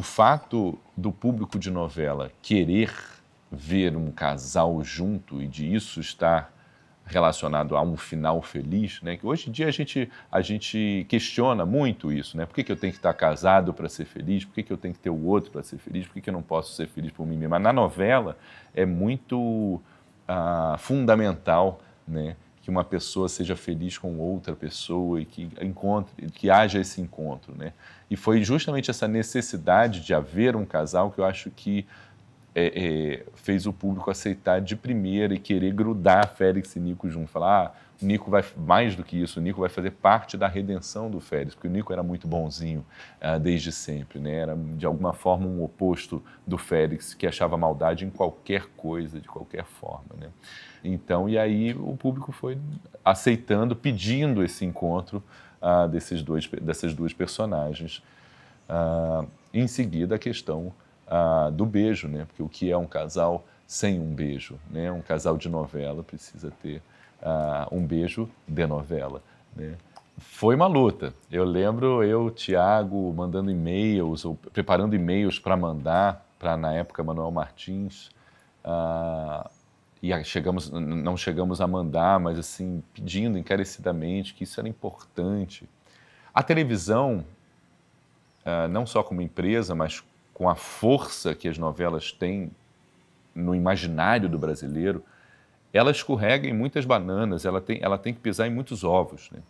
O fato do público de novela querer ver um casal junto e de isso estar relacionado a um final feliz, né? Que hoje em dia a gente, a gente questiona muito isso, né? Por que, que eu tenho que estar casado para ser feliz? Por que, que eu tenho que ter o outro para ser feliz? Por que, que eu não posso ser feliz por mim mesmo? Mas na novela é muito ah, fundamental, né? que uma pessoa seja feliz com outra pessoa e que encontre, que haja esse encontro, né? E foi justamente essa necessidade de haver um casal que eu acho que é, é, fez o público aceitar de primeira e querer grudar Félix e Nico junto. Falar, ah, o Nico vai mais do que isso, o Nico vai fazer parte da redenção do Félix, porque o Nico era muito bonzinho ah, desde sempre, né? era de alguma forma um oposto do Félix, que achava maldade em qualquer coisa, de qualquer forma. Né? Então, e aí o público foi aceitando, pedindo esse encontro ah, desses dois, dessas duas personagens. Ah, em seguida, a questão ah, do beijo, né? Porque o que é um casal sem um beijo, né? Um casal de novela precisa ter ah, um beijo de novela, né? Foi uma luta. Eu lembro eu, Tiago, mandando e-mails ou preparando e-mails para mandar para na época Manuel Martins. Ah, e chegamos, não chegamos a mandar, mas assim, pedindo encarecidamente que isso era importante. A televisão, não só como empresa, mas com a força que as novelas têm no imaginário do brasileiro, ela escorrega em muitas bananas, ela tem, ela tem que pisar em muitos ovos. Né?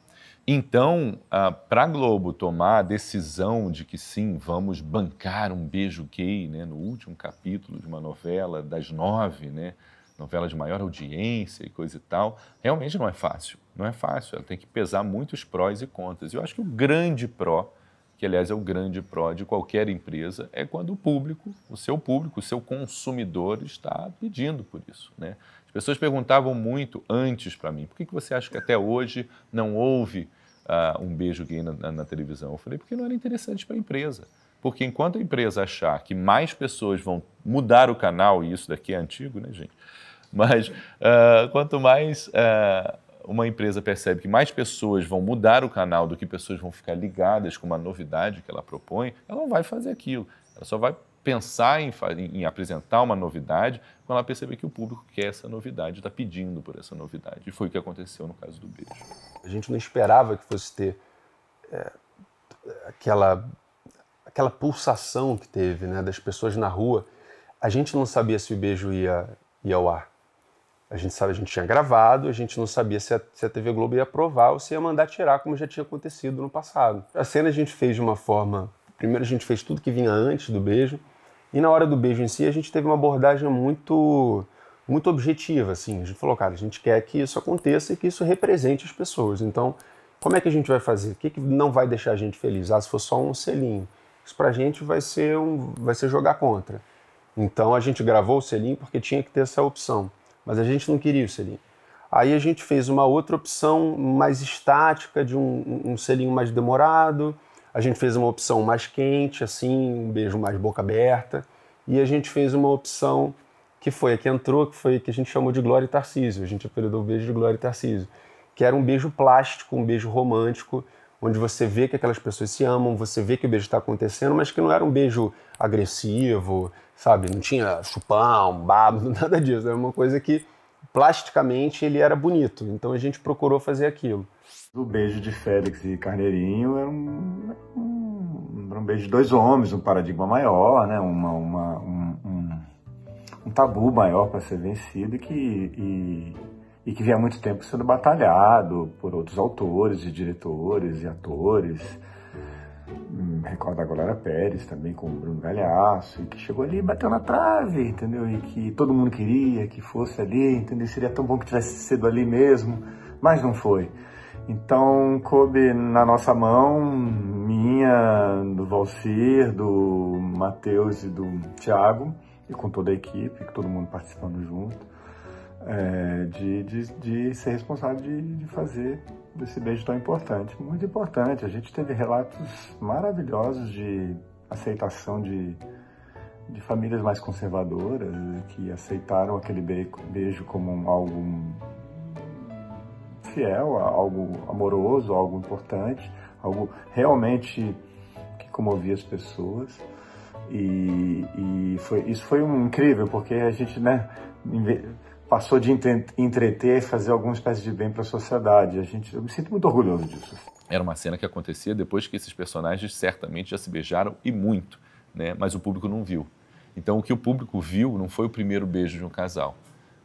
Então, ah, para a Globo tomar a decisão de que sim, vamos bancar um beijo gay né, no último capítulo de uma novela das nove, né, novela de maior audiência e coisa e tal, realmente não é fácil. Não é fácil, ela tem que pesar muitos prós e contras. Eu acho que o grande pró que aliás é o grande pró de qualquer empresa, é quando o público, o seu público, o seu consumidor está pedindo por isso. Né? As pessoas perguntavam muito antes para mim, por que, que você acha que até hoje não houve uh, um beijo gay na, na, na televisão? Eu falei, porque não era interessante para a empresa. Porque enquanto a empresa achar que mais pessoas vão mudar o canal, e isso daqui é antigo, né, gente? Mas uh, quanto mais uh, uma empresa percebe que mais pessoas vão mudar o canal do que pessoas vão ficar ligadas com uma novidade que ela propõe, ela não vai fazer aquilo. Ela só vai pensar em, em apresentar uma novidade quando ela perceber que o público quer essa novidade, está pedindo por essa novidade. E foi o que aconteceu no caso do beijo. A gente não esperava que fosse ter é, aquela, aquela pulsação que teve né, das pessoas na rua. A gente não sabia se o beijo ia, ia ao ar. A gente sabe, a gente tinha gravado, a gente não sabia se a, se a, TV Globo ia aprovar ou se ia mandar tirar, como já tinha acontecido no passado. A cena a gente fez de uma forma. Primeiro a gente fez tudo que vinha antes do beijo, e na hora do beijo em si a gente teve uma abordagem muito muito objetiva, assim. A gente falou, cara, a gente quer que isso aconteça e que isso represente as pessoas. Então, como é que a gente vai fazer? O que, que não vai deixar a gente feliz? Ah, se for só um selinho. Isso pra gente vai ser, um, vai ser jogar contra. Então a gente gravou o selinho porque tinha que ter essa opção mas a gente não queria o selinho. Aí a gente fez uma outra opção mais estática, de um, um selinho mais demorado. A gente fez uma opção mais quente, assim, um beijo mais boca aberta. E a gente fez uma opção que foi a que entrou, que foi que a gente chamou de Glória e Tarcísio. A gente apelidou o beijo de Glória e Tarcísio, que era um beijo plástico, um beijo romântico, onde você vê que aquelas pessoas se amam, você vê que o beijo está acontecendo, mas que não era um beijo agressivo, sabe? Não tinha chupão, babo, nada disso. Era uma coisa que plasticamente ele era bonito. Então a gente procurou fazer aquilo. O beijo de Félix e Carneirinho era um, um, era um beijo de dois homens, um paradigma maior, né? Uma, uma um, um, tabu maior para ser vencido e que e que vinha há muito tempo sendo batalhado por outros autores e diretores e atores. Hum, recordo a Glória Pérez também com o Bruno Galhaço, e que chegou ali e bateu na trave, entendeu? E que todo mundo queria que fosse ali, entendeu? Seria tão bom que tivesse sido ali mesmo, mas não foi. Então coube na nossa mão, minha, do Valcir, do Matheus e do Thiago, e com toda a equipe, todo mundo participando junto é, de, de, de, ser responsável de, de fazer esse beijo tão importante. Muito importante. A gente teve relatos maravilhosos de aceitação de, de famílias mais conservadoras né, que aceitaram aquele beijo como algo fiel, algo amoroso, algo importante, algo realmente que comovia as pessoas. E, e foi, isso foi um incrível, porque a gente, né, passou de entreter e fazer alguma espécie de bem para a sociedade. A gente, eu me sinto muito orgulhoso disso. Era uma cena que acontecia depois que esses personagens certamente já se beijaram e muito, né? mas o público não viu. Então, o que o público viu não foi o primeiro beijo de um casal.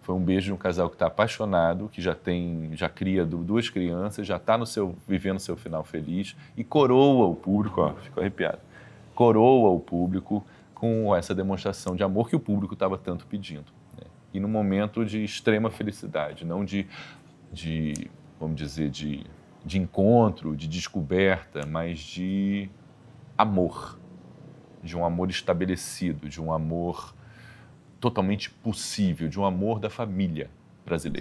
Foi um beijo de um casal que está apaixonado, que já tem, já cria duas crianças, já está no seu, vivendo seu final feliz e coroa o público, ó, fico arrepiado, coroa o público com essa demonstração de amor que o público estava tanto pedindo e num momento de extrema felicidade, não de, de vamos dizer, de, de encontro, de descoberta, mas de amor, de um amor estabelecido, de um amor totalmente possível, de um amor da família brasileira.